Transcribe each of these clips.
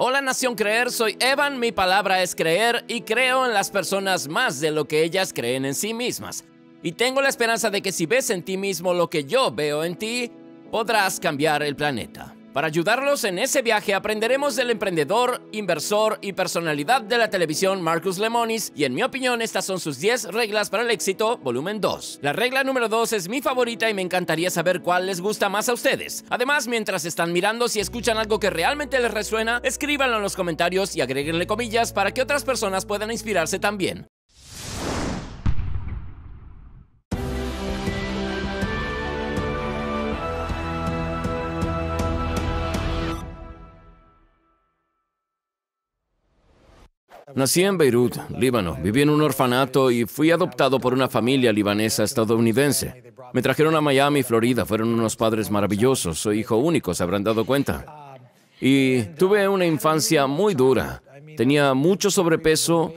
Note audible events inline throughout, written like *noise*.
Hola Nación Creer, soy Evan, mi palabra es creer y creo en las personas más de lo que ellas creen en sí mismas. Y tengo la esperanza de que si ves en ti mismo lo que yo veo en ti, podrás cambiar el planeta. Para ayudarlos en ese viaje aprenderemos del emprendedor, inversor y personalidad de la televisión Marcus Lemonis y en mi opinión estas son sus 10 reglas para el éxito, volumen 2. La regla número 2 es mi favorita y me encantaría saber cuál les gusta más a ustedes. Además, mientras están mirando si escuchan algo que realmente les resuena, escríbanlo en los comentarios y agréguenle comillas para que otras personas puedan inspirarse también. Nací en Beirut, Líbano. Viví en un orfanato y fui adoptado por una familia libanesa estadounidense. Me trajeron a Miami, Florida. Fueron unos padres maravillosos. Soy hijo único, se habrán dado cuenta. Y tuve una infancia muy dura. Tenía mucho sobrepeso.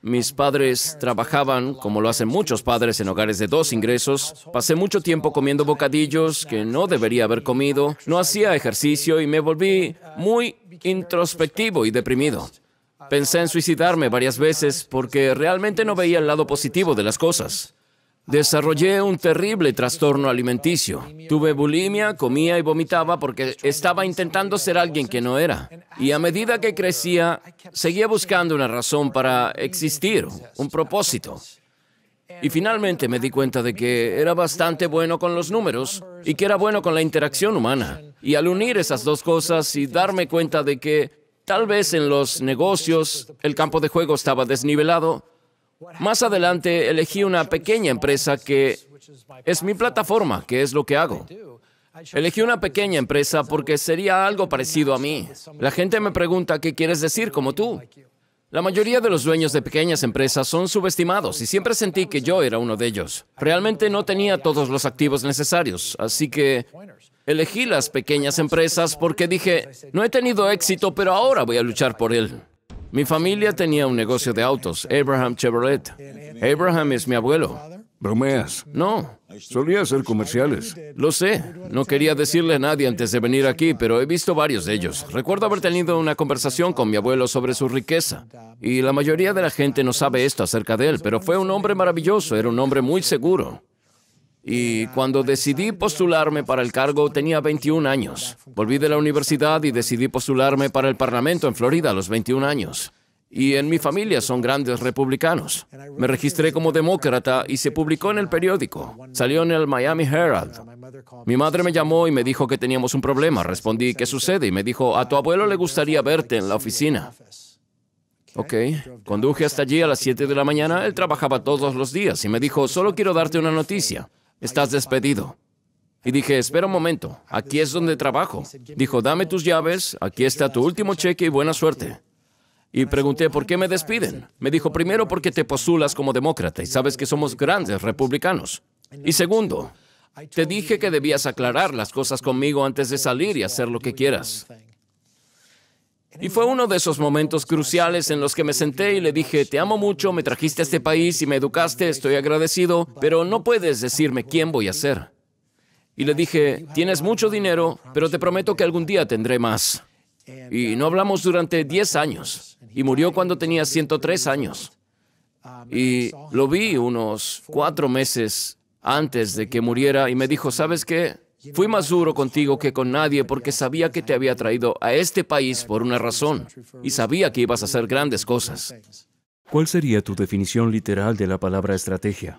Mis padres trabajaban, como lo hacen muchos padres, en hogares de dos ingresos. Pasé mucho tiempo comiendo bocadillos que no debería haber comido. No hacía ejercicio y me volví muy introspectivo y deprimido. Pensé en suicidarme varias veces porque realmente no veía el lado positivo de las cosas. Desarrollé un terrible trastorno alimenticio. Tuve bulimia, comía y vomitaba porque estaba intentando ser alguien que no era. Y a medida que crecía, seguía buscando una razón para existir, un propósito. Y finalmente me di cuenta de que era bastante bueno con los números y que era bueno con la interacción humana. Y al unir esas dos cosas y darme cuenta de que Tal vez en los negocios el campo de juego estaba desnivelado. Más adelante elegí una pequeña empresa que es mi plataforma, que es lo que hago. Elegí una pequeña empresa porque sería algo parecido a mí. La gente me pregunta qué quieres decir como tú. La mayoría de los dueños de pequeñas empresas son subestimados y siempre sentí que yo era uno de ellos. Realmente no tenía todos los activos necesarios, así que Elegí las pequeñas empresas porque dije, no he tenido éxito, pero ahora voy a luchar por él. Mi familia tenía un negocio de autos, Abraham Chevrolet. Abraham es mi abuelo. ¿Bromeas? No. Solía hacer comerciales. Lo sé. No quería decirle a nadie antes de venir aquí, pero he visto varios de ellos. Recuerdo haber tenido una conversación con mi abuelo sobre su riqueza. Y la mayoría de la gente no sabe esto acerca de él, pero fue un hombre maravilloso, era un hombre muy seguro. Y cuando decidí postularme para el cargo tenía 21 años. Volví de la universidad y decidí postularme para el Parlamento en Florida a los 21 años. Y en mi familia son grandes republicanos. Me registré como demócrata y se publicó en el periódico. Salió en el Miami Herald. Mi madre me llamó y me dijo que teníamos un problema. Respondí, ¿qué sucede? Y me dijo, a tu abuelo le gustaría verte en la oficina. Ok, conduje hasta allí a las 7 de la mañana. Él trabajaba todos los días y me dijo, solo quiero darte una noticia estás despedido. Y dije, espera un momento, aquí es donde trabajo. Dijo, dame tus llaves, aquí está tu último cheque y buena suerte. Y pregunté, ¿por qué me despiden? Me dijo, primero porque te postulas como demócrata y sabes que somos grandes republicanos. Y segundo, te dije que debías aclarar las cosas conmigo antes de salir y hacer lo que quieras. Y fue uno de esos momentos cruciales en los que me senté y le dije, te amo mucho, me trajiste a este país y me educaste, estoy agradecido, pero no puedes decirme quién voy a ser. Y le dije, tienes mucho dinero, pero te prometo que algún día tendré más. Y no hablamos durante 10 años. Y murió cuando tenía 103 años. Y lo vi unos cuatro meses antes de que muriera y me dijo, ¿sabes qué? Fui más duro contigo que con nadie porque sabía que te había traído a este país por una razón y sabía que ibas a hacer grandes cosas. ¿Cuál sería tu definición literal de la palabra estrategia?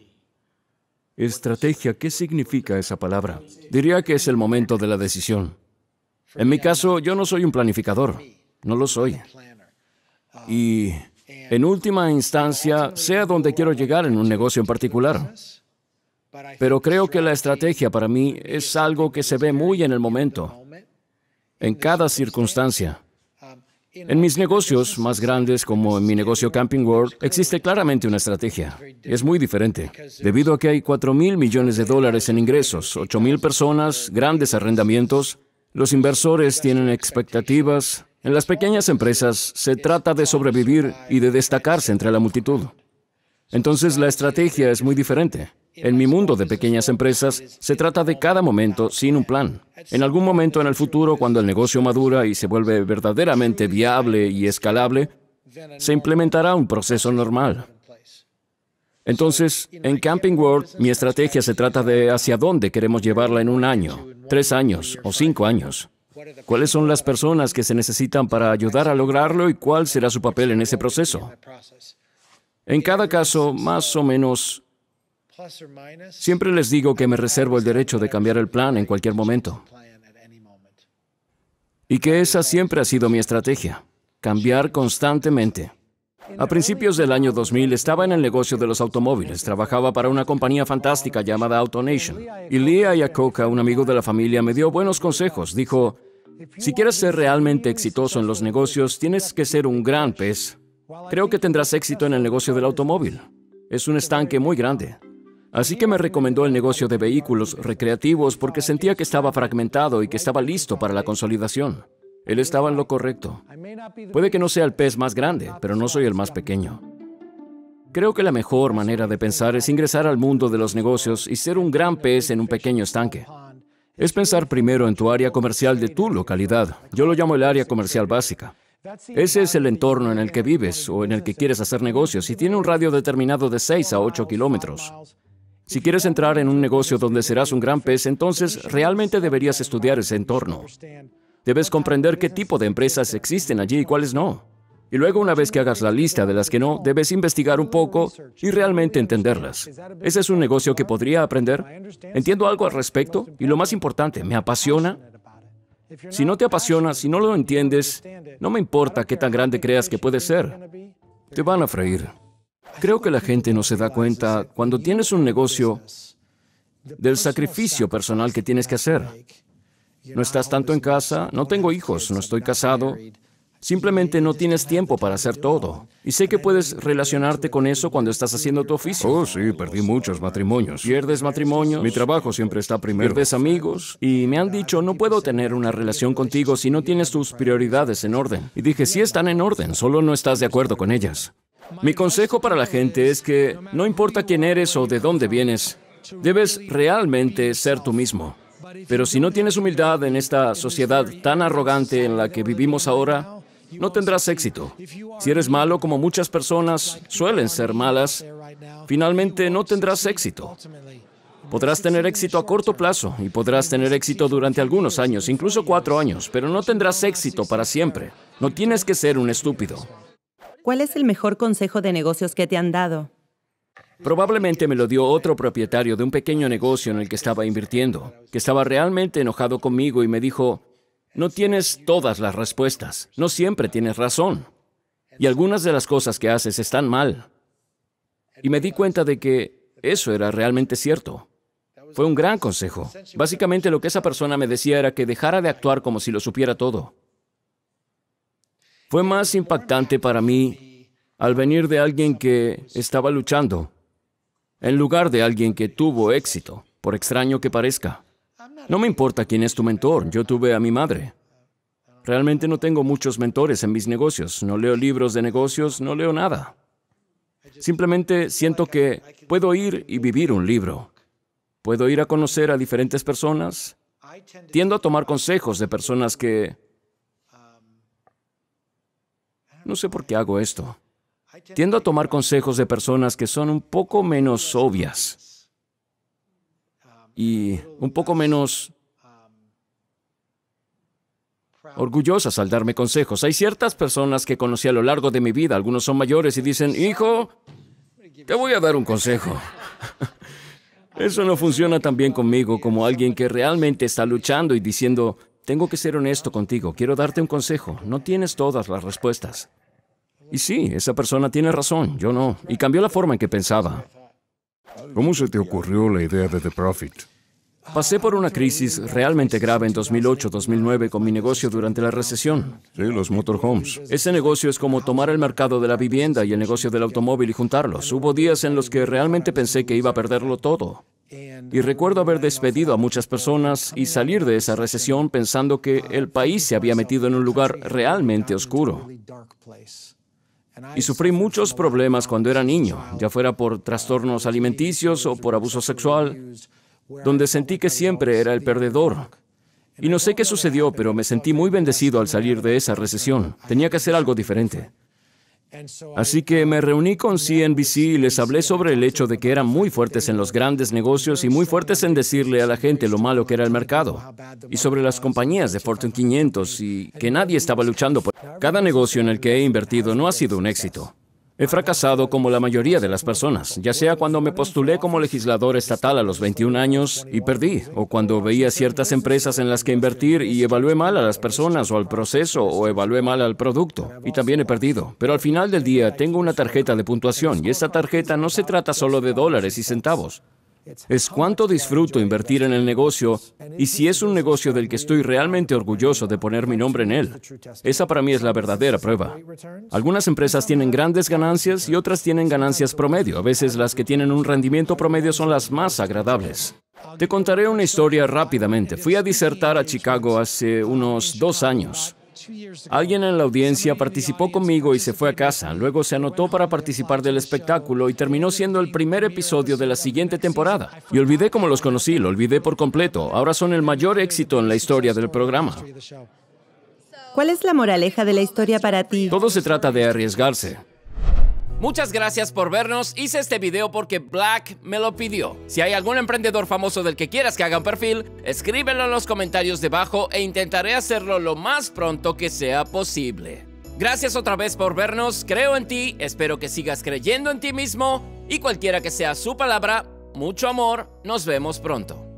Estrategia, ¿qué significa esa palabra? Diría que es el momento de la decisión. En mi caso, yo no soy un planificador, no lo soy. Y en última instancia, sé a dónde quiero llegar en un negocio en particular. Pero creo que la estrategia para mí es algo que se ve muy en el momento, en cada circunstancia. En mis negocios más grandes, como en mi negocio Camping World, existe claramente una estrategia. Es muy diferente, debido a que hay 4 mil millones de dólares en ingresos, 8 mil personas, grandes arrendamientos. Los inversores tienen expectativas. En las pequeñas empresas se trata de sobrevivir y de destacarse entre la multitud. Entonces la estrategia es muy diferente. En mi mundo de pequeñas empresas, se trata de cada momento sin un plan. En algún momento en el futuro, cuando el negocio madura y se vuelve verdaderamente viable y escalable, se implementará un proceso normal. Entonces, en Camping World, mi estrategia se trata de hacia dónde queremos llevarla en un año, tres años o cinco años. ¿Cuáles son las personas que se necesitan para ayudar a lograrlo y cuál será su papel en ese proceso? En cada caso, más o menos Siempre les digo que me reservo el derecho de cambiar el plan en cualquier momento. Y que esa siempre ha sido mi estrategia, cambiar constantemente. A principios del año 2000 estaba en el negocio de los automóviles, trabajaba para una compañía fantástica llamada AutoNation. Y Lee Iacocca, un amigo de la familia, me dio buenos consejos. Dijo, si quieres ser realmente exitoso en los negocios, tienes que ser un gran pez. Creo que tendrás éxito en el negocio del automóvil. Es un estanque muy grande. Así que me recomendó el negocio de vehículos recreativos porque sentía que estaba fragmentado y que estaba listo para la consolidación. Él estaba en lo correcto. Puede que no sea el pez más grande, pero no soy el más pequeño. Creo que la mejor manera de pensar es ingresar al mundo de los negocios y ser un gran pez en un pequeño estanque. Es pensar primero en tu área comercial de tu localidad. Yo lo llamo el área comercial básica. Ese es el entorno en el que vives o en el que quieres hacer negocios y tiene un radio determinado de 6 a 8 kilómetros. Si quieres entrar en un negocio donde serás un gran pez, entonces realmente deberías estudiar ese entorno. Debes comprender qué tipo de empresas existen allí y cuáles no. Y luego una vez que hagas la lista de las que no, debes investigar un poco y realmente entenderlas. ¿Ese es un negocio que podría aprender? ¿Entiendo algo al respecto? Y lo más importante, ¿me apasiona? Si no te apasiona, si no lo entiendes, no me importa qué tan grande creas que puede ser. Te van a freír. Creo que la gente no se da cuenta cuando tienes un negocio del sacrificio personal que tienes que hacer. No estás tanto en casa, no tengo hijos, no estoy casado, Simplemente no tienes tiempo para hacer todo. Y sé que puedes relacionarte con eso cuando estás haciendo tu oficio. Oh, sí, perdí muchos matrimonios. Pierdes matrimonios. Mi trabajo siempre está primero. Pierdes amigos. Y me han dicho, no puedo tener una relación contigo si no tienes tus prioridades en orden. Y dije, sí están en orden, solo no estás de acuerdo con ellas. Mi consejo para la gente es que no importa quién eres o de dónde vienes, debes realmente ser tú mismo. Pero si no tienes humildad en esta sociedad tan arrogante en la que vivimos ahora, no tendrás éxito. Si eres malo, como muchas personas suelen ser malas, finalmente no tendrás éxito. Podrás tener éxito a corto plazo y podrás tener éxito durante algunos años, incluso cuatro años, pero no tendrás éxito para siempre. No tienes que ser un estúpido. ¿Cuál es el mejor consejo de negocios que te han dado? Probablemente me lo dio otro propietario de un pequeño negocio en el que estaba invirtiendo, que estaba realmente enojado conmigo y me dijo, no tienes todas las respuestas, no siempre tienes razón, y algunas de las cosas que haces están mal. Y me di cuenta de que eso era realmente cierto. Fue un gran consejo. Básicamente lo que esa persona me decía era que dejara de actuar como si lo supiera todo. Fue más impactante para mí al venir de alguien que estaba luchando, en lugar de alguien que tuvo éxito, por extraño que parezca. No me importa quién es tu mentor, yo tuve a mi madre. Realmente no tengo muchos mentores en mis negocios, no leo libros de negocios, no leo nada. Simplemente siento que puedo ir y vivir un libro. Puedo ir a conocer a diferentes personas. Tiendo a tomar consejos de personas que no sé por qué hago esto. Tiendo a tomar consejos de personas que son un poco menos obvias y un poco menos orgullosas al darme consejos. Hay ciertas personas que conocí a lo largo de mi vida, algunos son mayores y dicen, hijo, te voy a dar un consejo. *laughs* Eso no funciona tan bien conmigo como alguien que realmente está luchando y diciendo, tengo que ser honesto contigo, quiero darte un consejo. No tienes todas las respuestas. Y sí, esa persona tiene razón, yo no. Y cambió la forma en que pensaba. ¿Cómo se te ocurrió la idea de The Profit? Pasé por una crisis realmente grave en 2008-2009 con mi negocio durante la recesión. Sí, los motorhomes. Ese negocio es como tomar el mercado de la vivienda y el negocio del automóvil y juntarlos. Hubo días en los que realmente pensé que iba a perderlo todo. Y recuerdo haber despedido a muchas personas y salir de esa recesión pensando que el país se había metido en un lugar realmente oscuro. Y sufrí muchos problemas cuando era niño, ya fuera por trastornos alimenticios o por abuso sexual, donde sentí que siempre era el perdedor. Y no sé qué sucedió, pero me sentí muy bendecido al salir de esa recesión. Tenía que hacer algo diferente. Así que me um, reuní con CNBC y les hablé sobre el hecho de que eran muy fuertes en los grandes negocios y muy fuertes en decirle a la gente lo malo que era el mercado. Y sobre las compañías de Fortune 500 y que nadie estaba luchando por... Cada negocio en el que he invertido no ha sido un éxito. He fracasado como la mayoría de las personas, ya sea cuando me postulé como legislador estatal a los 21 años y perdí, o cuando veía ciertas empresas en las que invertir y evalué mal a las personas o al proceso o evalué mal al producto, y también he perdido. Pero al final del día tengo una tarjeta de puntuación y esta tarjeta no se trata solo de dólares y centavos, es cuánto disfruto invertir en el negocio y si es un negocio del que estoy realmente orgulloso de poner mi nombre en él. Esa para mí es la verdadera prueba. Algunas empresas tienen grandes ganancias y otras tienen ganancias promedio. A veces las que tienen un rendimiento promedio son las más agradables. Te contaré una historia rápidamente. Fui a disertar a Chicago hace unos dos años. Alguien en la audiencia participó conmigo y se fue a casa. Luego se anotó para participar del espectáculo y terminó siendo el primer episodio de la siguiente temporada. Y olvidé cómo los conocí, lo olvidé por completo. Ahora son el mayor éxito en la historia del programa. ¿Cuál es la moraleja de la historia para ti? Todo se trata de arriesgarse. Muchas gracias por vernos, hice este video porque Black me lo pidió. Si hay algún emprendedor famoso del que quieras que haga un perfil, escríbelo en los comentarios debajo e intentaré hacerlo lo más pronto que sea posible. Gracias otra vez por vernos, creo en ti, espero que sigas creyendo en ti mismo y cualquiera que sea su palabra, mucho amor, nos vemos pronto.